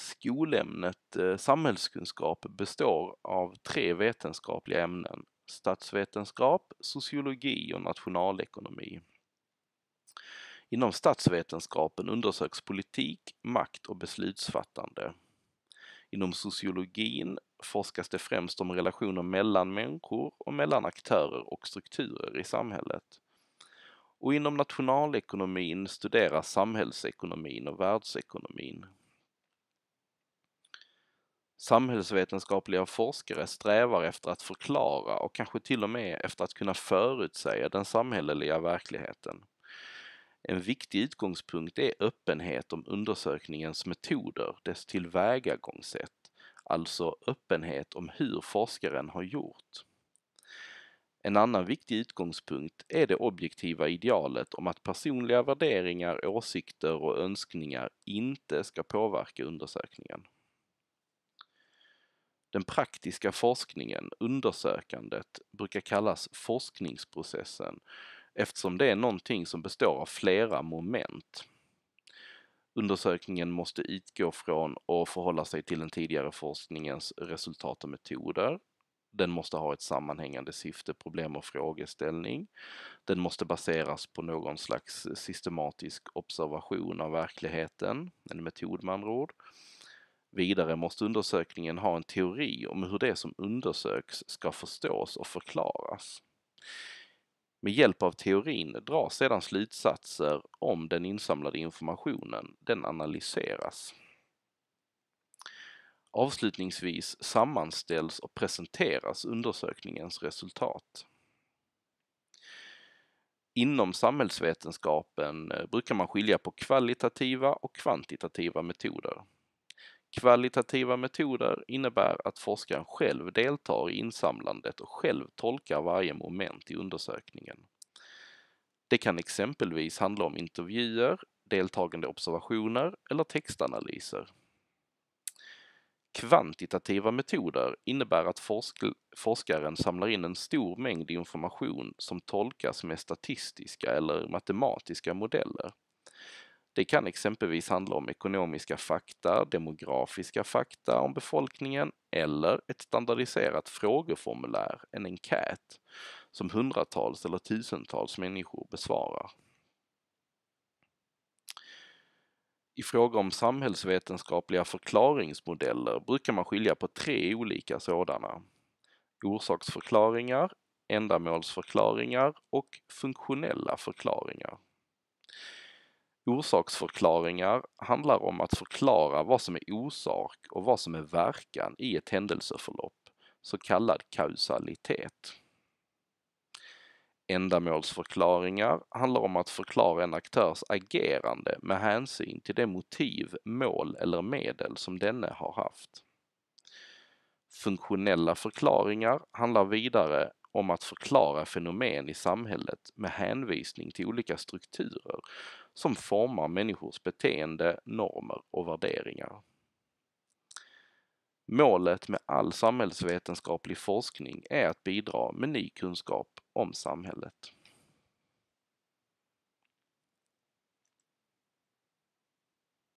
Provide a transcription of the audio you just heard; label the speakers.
Speaker 1: Skolämnet eh, samhällskunskap består av tre vetenskapliga ämnen, statsvetenskap, sociologi och nationalekonomi. Inom statsvetenskapen undersöks politik, makt och beslutsfattande. Inom sociologin forskas det främst om relationer mellan människor och mellan aktörer och strukturer i samhället. Och inom nationalekonomin studeras samhällsekonomin och världsekonomin. Samhällsvetenskapliga forskare strävar efter att förklara och kanske till och med efter att kunna förutsäga den samhälleliga verkligheten. En viktig utgångspunkt är öppenhet om undersökningens metoder, dess tillvägagångssätt, alltså öppenhet om hur forskaren har gjort. En annan viktig utgångspunkt är det objektiva idealet om att personliga värderingar, åsikter och önskningar inte ska påverka undersökningen. Den praktiska forskningen, undersökandet, brukar kallas forskningsprocessen eftersom det är någonting som består av flera moment. Undersökningen måste utgå från och förhålla sig till den tidigare forskningens resultat och metoder. Den måste ha ett sammanhängande syfte, problem och frågeställning. Den måste baseras på någon slags systematisk observation av verkligheten, en metod med andra ord. Vidare måste undersökningen ha en teori om hur det som undersöks ska förstås och förklaras. Med hjälp av teorin dras sedan slutsatser om den insamlade informationen. Den analyseras. Avslutningsvis sammanställs och presenteras undersökningens resultat. Inom samhällsvetenskapen eh, brukar man skilja på kvalitativa och kvantitativa metoder. Kvalitativa metoder innebär att forskaren själv deltar i insamlandet och själv tolkar varje moment i undersökningen. Det kan exempelvis handla om intervjuer, deltagande observationer eller textanalyser. Kvantitativa metoder innebär att forsk forskaren samlar in en stor mängd information som tolkas med statistiska eller matematiska modeller. Det kan exempelvis handla om ekonomiska fakta, demografiska fakta om befolkningen eller ett standardiserat frågeformulär, en enkät, som hundratals eller tusentals människor besvarar. I fråga om samhällsvetenskapliga förklaringsmodeller brukar man skilja på tre olika sådana. Orsaksförklaringar, ändamålsförklaringar och funktionella förklaringar. Orsaksförklaringar handlar om att förklara vad som är orsak och vad som är verkan i ett händelseförlopp, så kallad kausalitet. Ändamålsförklaringar handlar om att förklara en aktörs agerande med hänsyn till det motiv, mål eller medel som denne har haft. Funktionella förklaringar handlar vidare om att förklara fenomen i samhället med hänvisning till olika strukturer som formar människors beteende, normer och värderingar. Målet med all samhällsvetenskaplig forskning är att bidra med ny kunskap om samhället.